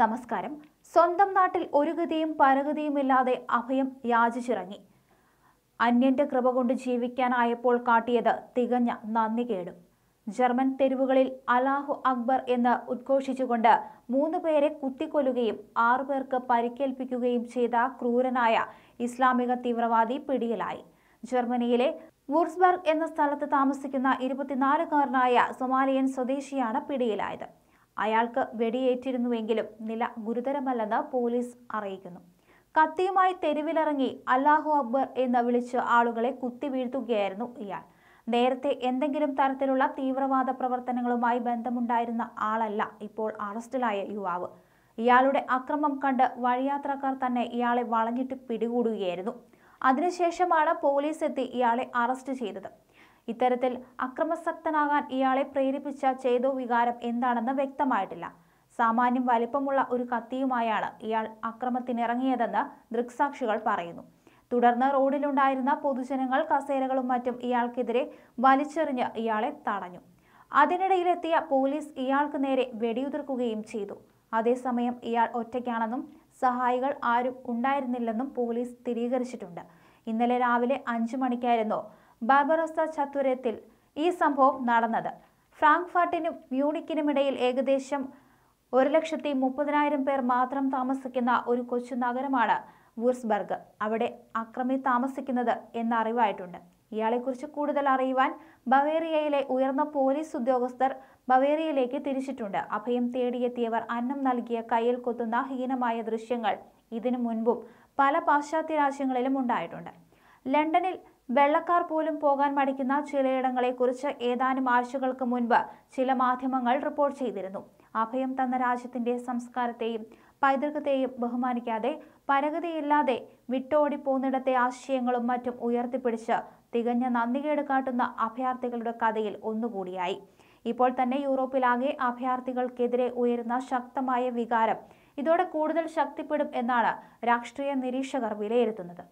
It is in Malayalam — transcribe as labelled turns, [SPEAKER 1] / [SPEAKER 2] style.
[SPEAKER 1] നമസ്കാരം സ്വന്തം നാട്ടിൽ ഒരു ഗതിയും പരഗതിയുമില്ലാതെ അഭയം യാചിച്ചിറങ്ങി അന്യന്റെ കൃപ കൊണ്ട് ജീവിക്കാനായപ്പോൾ കാട്ടിയത് തികഞ്ഞ കേടും ജർമ്മൻ തെരുവുകളിൽ അലാഹു അക്ബർ എന്ന് ഉദ്ഘോഷിച്ചുകൊണ്ട് മൂന്ന് പേരെ കുത്തിക്കൊല്ലുകയും ആറുപേർക്ക് പരിക്കേൽപ്പിക്കുകയും ചെയ്ത ക്രൂരനായ ഇസ്ലാമിക തീവ്രവാദി പിടിയിലായി ജർമ്മനിയിലെ വുർസ്ബർഗ് എന്ന സ്ഥലത്ത് താമസിക്കുന്ന ഇരുപത്തിനാലുകാരനായ സൊമാലിയൻ സ്വദേശിയാണ് പിടിയിലായത് അയാൾക്ക് വെടിയേറ്റിരുന്നുവെങ്കിലും നില ഗുരുതരമല്ലെന്ന് പോലീസ് അറിയിക്കുന്നു കത്തിയുമായി തെരുവിലിറങ്ങി അല്ലാഹു അക്ബർ എന്ന് വിളിച്ച് ആളുകളെ കുത്തിവീഴ്ത്തുകയായിരുന്നു ഇയാൾ നേരത്തെ എന്തെങ്കിലും തരത്തിലുള്ള തീവ്രവാദ പ്രവർത്തനങ്ങളുമായി ബന്ധമുണ്ടായിരുന്ന ആളല്ല ഇപ്പോൾ അറസ്റ്റിലായ യുവാവ് ഇയാളുടെ അക്രമം കണ്ട് വഴിയാത്രക്കാർ തന്നെ ഇയാളെ വളഞ്ഞിട്ട് പിടികൂടുകയായിരുന്നു അതിനുശേഷമാണ് പോലീസ് എത്തി ഇയാളെ അറസ്റ്റ് ചെയ്തത് ഇത്തരത്തിൽ അക്രമസക്തനാകാൻ ഇയാളെ പ്രേരിപ്പിച്ച ചേതോ വികാരം എന്താണെന്ന് വ്യക്തമായിട്ടില്ല സാമാന്യം വലിപ്പമുള്ള ഒരു കത്തിയുമായാണ് ഇയാൾ അക്രമത്തിനിറങ്ങിയതെന്ന് ദൃക്സാക്ഷികൾ പറയുന്നു തുടർന്ന് റോഡിലുണ്ടായിരുന്ന പൊതുജനങ്ങൾ കസേരകളും മറ്റും ഇയാൾക്കെതിരെ വലിച്ചെറിഞ്ഞ് ഇയാളെ തടഞ്ഞു അതിനിടയിലെത്തിയ പോലീസ് ഇയാൾക്ക് നേരെ വെടിയുതിർക്കുകയും ചെയ്തു അതേസമയം ഇയാൾ ഒറ്റയ്ക്കാണെന്നും സഹായികൾ ആരും ഉണ്ടായിരുന്നില്ലെന്നും പോലീസ് സ്ഥിരീകരിച്ചിട്ടുണ്ട് ഇന്നലെ രാവിലെ അഞ്ചു മണിക്കായിരുന്നു ബാബറോസ ചത്വരത്തിൽ ഈ സംഭവം നടന്നത് ഫ്രാങ്ക്ഫർട്ടിനും മ്യൂണിക്കിനുമിടയിൽ ഏകദേശം ഒരു ലക്ഷത്തി മുപ്പതിനായിരം പേർ മാത്രം താമസിക്കുന്ന ഒരു കൊച്ചു നഗരമാണ് വൂർസ്ബർഗ് അവിടെ അക്രമി താമസിക്കുന്നത് എന്ന അറിവായിട്ടുണ്ട് ഇയാളെക്കുറിച്ച് കൂടുതൽ അറിയുവാൻ ബവേറിയയിലെ ഉയർന്ന പോലീസ് ഉദ്യോഗസ്ഥർ ബവേറിയയിലേക്ക് തിരിച്ചിട്ടുണ്ട് അഭയം തേടിയെത്തിയവർ അന്നം നൽകിയ കയ്യിൽ കൊത്തുന്ന ഹീനമായ ദൃശ്യങ്ങൾ ഇതിനു മുൻപും പല പാശ്ചാത്യ രാജ്യങ്ങളിലും ഉണ്ടായിട്ടുണ്ട് ലണ്ടനിൽ വെള്ളക്കാർ പോലും പോകാൻ മടിക്കുന്ന ചിലയിടങ്ങളെക്കുറിച്ച് ഏതാനും ആഴ്ചകൾക്ക് മുൻപ് ചില മാധ്യമങ്ങൾ റിപ്പോർട്ട് ചെയ്തിരുന്നു അഭയം തന്ന രാജ്യത്തിന്റെ സംസ്കാരത്തെയും പൈതൃകത്തെയും ബഹുമാനിക്കാതെ പരഗതിയില്ലാതെ വിട്ടോടി പോന്നിടത്തെ ആശയങ്ങളും മറ്റും ഉയർത്തിപ്പിടിച്ച് തികഞ്ഞ നന്ദികേട് കാട്ടുന്ന അഭയാർത്ഥികളുടെ കഥയിൽ ഒന്നുകൂടിയായി ഇപ്പോൾ തന്നെ യൂറോപ്പിലാകെ അഭയാർത്ഥികൾക്കെതിരെ ഉയരുന്ന ശക്തമായ വികാരം ഇതോടെ കൂടുതൽ ശക്തിപ്പെടും എന്നാണ് രാഷ്ട്രീയ നിരീക്ഷകർ വിലയിരുത്തുന്നത്